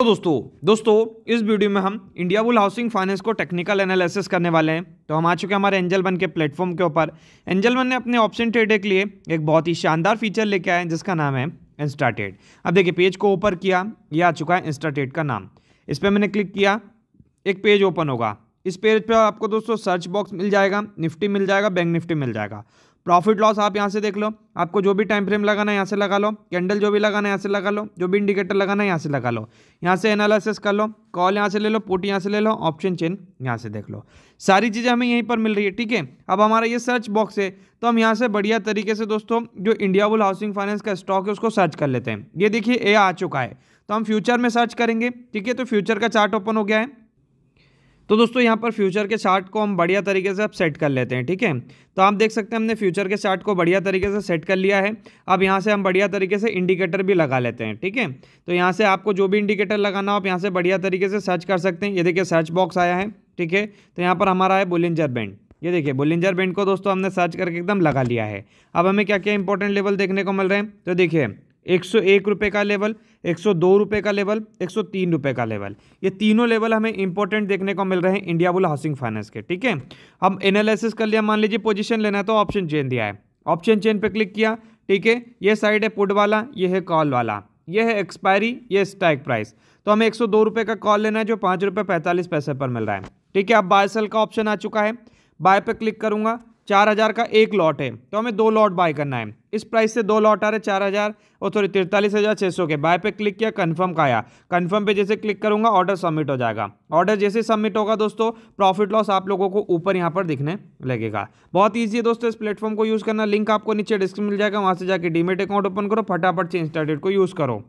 तो दोस्तों दोस्तों इस वीडियो में हम इंडिया बुल हाउसिंग फाइनेंस को टेक्निकल एनालिसिस करने वाले हैं तो हम आ चुके हैं हमारे एंजल वन के प्लेटफॉर्म के ऊपर एंजल वन ने अपने ऑप्शन ट्रेड के लिए एक बहुत ही शानदार फीचर लेके आए हैं जिसका नाम है इंस्टाटेड अब देखिए पेज को ओपन किया ये आ चुका है इंस्टाटेड का नाम इस पर मैंने क्लिक किया एक पेज ओपन होगा इस पेज पर आपको दोस्तों सर्च बॉक्स मिल जाएगा निफ्टी मिल जाएगा बैंक निफ्टी मिल जाएगा प्रॉफिट लॉस आप यहाँ से देख लो आपको जो भी टाइम फ्रेम लगाना है यहाँ से लगा लो कैंडल जो भी लगाना है यहाँ से लगा लो जो भी इंडिकेटर लगाना है यहाँ से लगा लो यहाँ से एनालिसिस कर लो कॉल यहाँ से ले लो पोट यहाँ से ले लो ऑप्शन चेन यहाँ से देख लो सारी चीज़ें हमें यहीं पर मिल रही है ठीक है अब हमारा ये सर्च बॉक्स है तो हम यहाँ से बढ़िया तरीके से दोस्तों जो इंडिया बुल हाउसिंग फाइनेंस का स्टॉक है उसको सर्च कर लेते हैं ये देखिए ए आ चुका है तो हम फ्यूचर में सर्च करेंगे ठीक है तो फ्यूचर का चार्ट ओपन हो गया है तो दोस्तों यहाँ पर फ्यूचर के चार्ट को हम बढ़िया तरीके से अब सेट कर लेते हैं ठीक है तो आप देख सकते हैं हमने फ्यूचर के चार्ट को बढ़िया तरीके से सेट कर लिया है अब यहाँ से हम बढ़िया तरीके से इंडिकेटर भी लगा लेते हैं ठीक है तो यहाँ से आपको जो भी इंडिकेटर लगाना हो आप यहाँ से बढ़िया तरीके से सर्च कर सकते हैं ये देखिए सर्च बॉक्स आया है ठीक है तो यहाँ पर हमारा है बुलिंजर बैंड ये देखिए बुलिंजर बैंड को दोस्तों हमने सर्च करके एकदम लगा लिया है अब हमें क्या क्या इंपॉर्टेंट लेवल देखने को मिल रहे हैं तो देखिए एक सौ एक रुपये का लेवल एक सौ दो रुपये का लेवल एक सौ तीन रुपये का लेवल ये तीनों लेवल हमें इंपॉर्टेंट देखने को मिल रहे हैं इंडिया बुल हाउसिंग फाइनेंस के ठीक है हम एनालिसिस कर लिया मान लीजिए पोजीशन लेना है तो ऑप्शन चेन दिया है ऑप्शन चेन पे क्लिक किया ठीक है ये साइड है पुट वाला ये है कॉल वाला ये है एक्सपायरी ये स्टैक प्राइस तो हमें एक सौ दो रुपये का कॉल लेना है जो पाँच रुपये पैंतालीस पैसे पर मिल रहा है ठीक है अब बाय सेल का ऑप्शन आ चुका है बाय पर क्लिक करूंगा चार हज़ार का एक लॉट है तो हमें दो लॉट बाय करना है इस प्राइस से दो लॉट आ रहे चार हज़ार और सॉरी तिरतालीस हज़ार छः सौ के बाय पे क्लिक किया कन्फर्म का आया कन्फर्म पे जैसे क्लिक करूंगा ऑर्डर सबमिट हो जाएगा ऑर्डर जैसे सबमिट होगा दोस्तों प्रॉफिट लॉस आप लोगों को ऊपर यहाँ पर दिखने लगेगा बहुत ईजी है दोस्तों इस प्लेटफॉर्म को यूज़ करना लिंक आपको नीचे डिस्क्रिप्शन मिल जाएगा वहाँ से जाकर डीमेट अकाउंट ओपन करो फटाफट से इंस्टाडेट को यूज़ करो